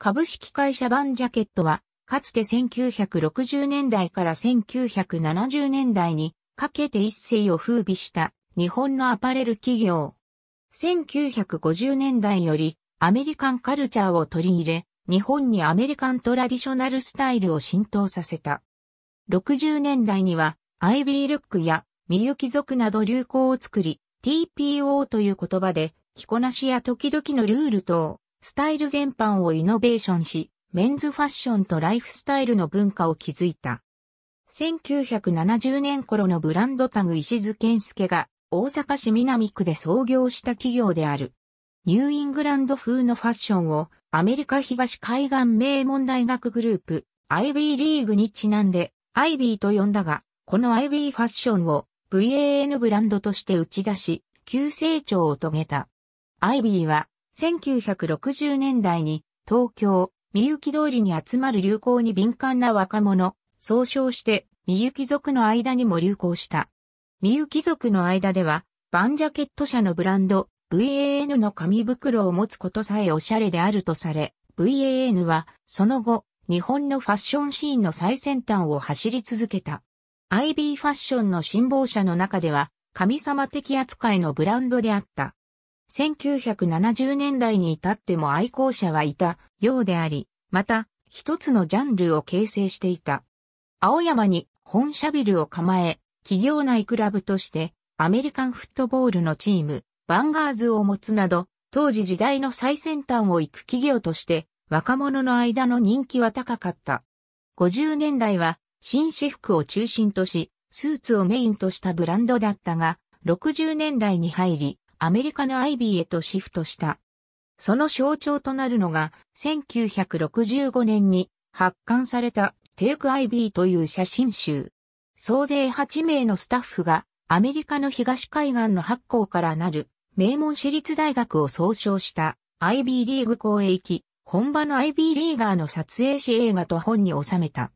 株式会社バンジャケットは、かつて1960年代から1970年代にかけて一世を風靡した日本のアパレル企業。1950年代よりアメリカンカルチャーを取り入れ、日本にアメリカントラディショナルスタイルを浸透させた。60年代には、アイビールックやミユキ族など流行を作り、TPO という言葉で着こなしや時々のルール等、スタイル全般をイノベーションし、メンズファッションとライフスタイルの文化を築いた。1970年頃のブランドタグ石津健介が大阪市南区で創業した企業である。ニューイングランド風のファッションをアメリカ東海岸名門大学グループ、アイビーリーグにちなんで、アイビーと呼んだが、このアイビーファッションを VAN ブランドとして打ち出し、急成長を遂げた。アイビーは1960年代に東京、みゆき通りに集まる流行に敏感な若者、総称してみゆき族の間にも流行した。みゆき族の間では、バンジャケット社のブランド、VAN の紙袋を持つことさえおしゃれであるとされ、VAN はその後、日本のファッションシーンの最先端を走り続けた。IB ファッションの辛抱者の中では、神様的扱いのブランドであった。1970年代に至っても愛好者はいたようであり、また、一つのジャンルを形成していた。青山に本社ビルを構え、企業内クラブとしてアメリカンフットボールのチーム、バンガーズを持つなど、当時時代の最先端を行く企業として若者の間の人気は高かった。50年代は紳士服を中心とし、スーツをメインとしたブランドだったが、60年代に入り、アメリカのアイビーへとシフトした。その象徴となるのが、1965年に発刊されたテイクアイビーという写真集。総勢8名のスタッフがアメリカの東海岸の発行からなる名門私立大学を総称したアイビーリーグ校へ行き、本場のアイビーリーガーの撮影し映画と本に収めた。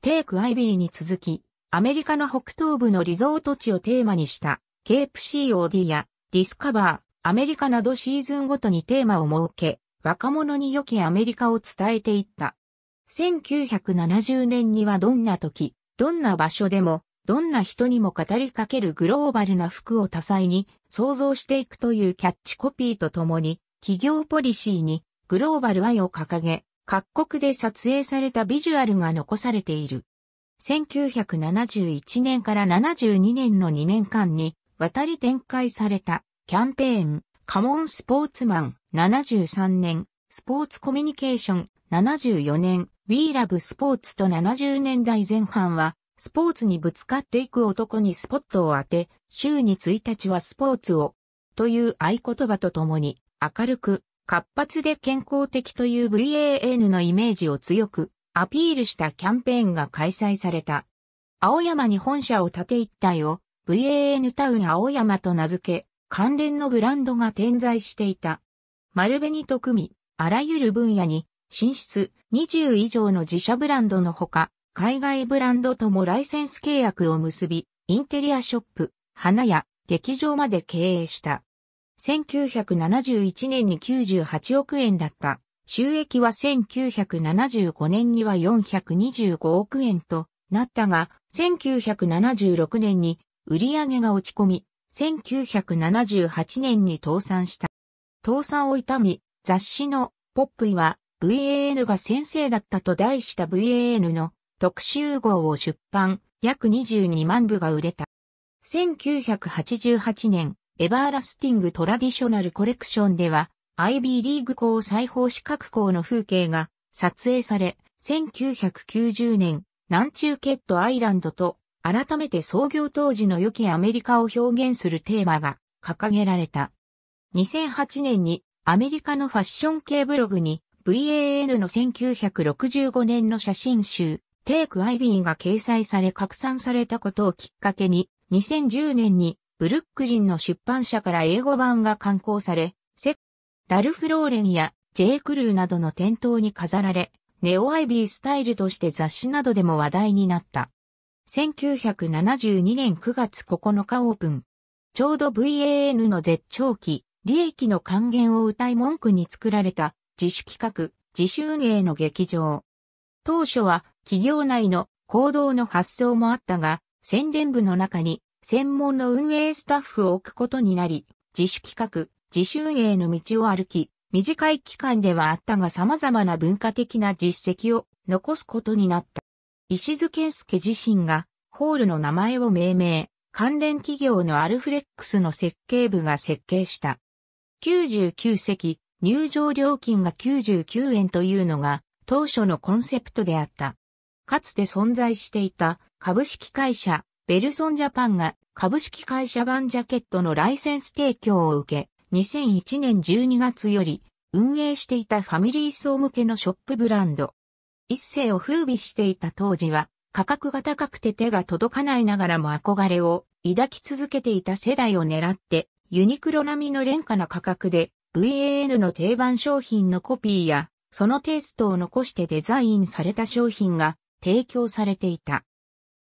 テイクアイビーに続き、アメリカの北東部のリゾート地をテーマにした、ケープ COD やディスカバー、アメリカなどシーズンごとにテーマを設け、若者に良きアメリカを伝えていった。1970年にはどんな時、どんな場所でも、どんな人にも語りかけるグローバルな服を多彩に創造していくというキャッチコピーとともに、企業ポリシーにグローバル愛を掲げ、各国で撮影されたビジュアルが残されている。1971年から72年の2年間に渡り展開されたキャンペーン、カモンスポーツマン73年、スポーツコミュニケーション74年、We Love Sports と70年代前半は、スポーツにぶつかっていく男にスポットを当て、週に1日はスポーツを、という合言葉とともに、明るく、活発で健康的という VAN のイメージを強く、アピールしたキャンペーンが開催された。青山に本社を建て一帯を VAN タウン青山と名付け、関連のブランドが点在していた。丸紅と組み、あらゆる分野に、進出20以上の自社ブランドのほか、海外ブランドともライセンス契約を結び、インテリアショップ、花屋、劇場まで経営した。1971年に98億円だった。収益は1975年には425億円となったが、1976年に売り上げが落ち込み、1978年に倒産した。倒産を痛み、雑誌のポップイは VAN が先生だったと題した VAN の特集号を出版、約22万部が売れた。1988年、エバーラスティングトラディショナルコレクションでは、IB リーグ校裁縫資格校の風景が撮影され、1990年、南中ケットアイランドと改めて創業当時の良きアメリカを表現するテーマが掲げられた。2008年にアメリカのファッション系ブログに VAN の1965年の写真集テイクアイビーが掲載され拡散されたことをきっかけに2010年にブルックリンの出版社から英語版が刊行され、セッ、ラルフ・ローレンやジェイ・クルーなどの店頭に飾られ、ネオアイビースタイルとして雑誌などでも話題になった。1972年9月9日オープン。ちょうど VAN の絶頂期、利益の還元を謳い文句に作られた自主企画、自主運営の劇場。当初は企業内の行動の発想もあったが、宣伝部の中に専門の運営スタッフを置くことになり、自主企画、自主運営の道を歩き、短い期間ではあったが様々な文化的な実績を残すことになった。石津健介自身がホールの名前を命名、関連企業のアルフレックスの設計部が設計した。99席、入場料金が99円というのが当初のコンセプトであった。かつて存在していた株式会社ベルソンジャパンが株式会社版ジャケットのライセンス提供を受け、2001年12月より運営していたファミリー層向けのショップブランド一世を風靡していた当時は、価格が高くて手が届かないながらも憧れを抱き続けていた世代を狙って、ユニクロ並みの廉価な価格で、VAN の定番商品のコピーや、そのテイストを残してデザインされた商品が提供されていた。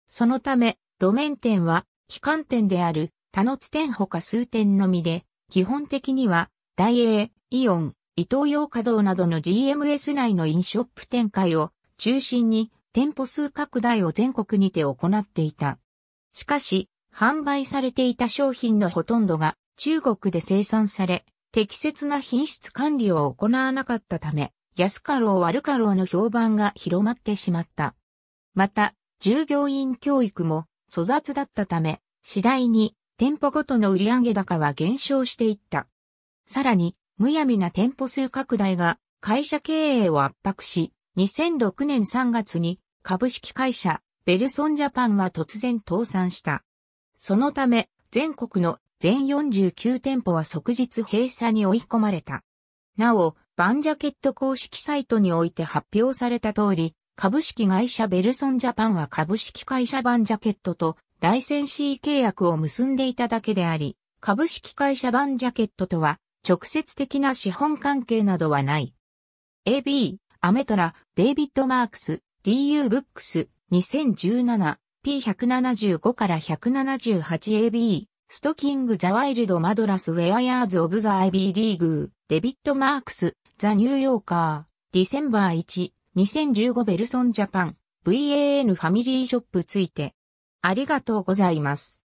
そのため、路面店は、機関店である、他の津店ほか数店のみで、基本的には、大英、イオン、イトーヨーカドーなどの GMS 内のインショップ展開を中心に店舗数拡大を全国にて行っていた。しかし、販売されていた商品のほとんどが中国で生産され、適切な品質管理を行わなかったため、安かろう悪かろうの評判が広まってしまった。また、従業員教育も粗雑だったため、次第に店舗ごとの売上高は減少していった。さらに、むやみな店舗数拡大が会社経営を圧迫し、2006年3月に株式会社ベルソンジャパンは突然倒産した。そのため全国の全49店舗は即日閉鎖に追い込まれた。なお、バンジャケット公式サイトにおいて発表された通り、株式会社ベルソンジャパンは株式会社バンジャケットとライセンシー契約を結んでいただけであり、株式会社バンジャケットとは直接的な資本関係などはない。AB、アメトラ、デイビッド・マークス、DU ブックス、2017、P175 から1 7 8 a b ストキング・ザ・ワイルド・マドラス・ウェア・ヤーズ・オブ・ザ・アイビー・リーグ、デビット・マークス、ザ・ニューヨーカー、ディセンバー1、2015ベルソン・ジャパン、VAN ファミリーショップついて。ありがとうございます。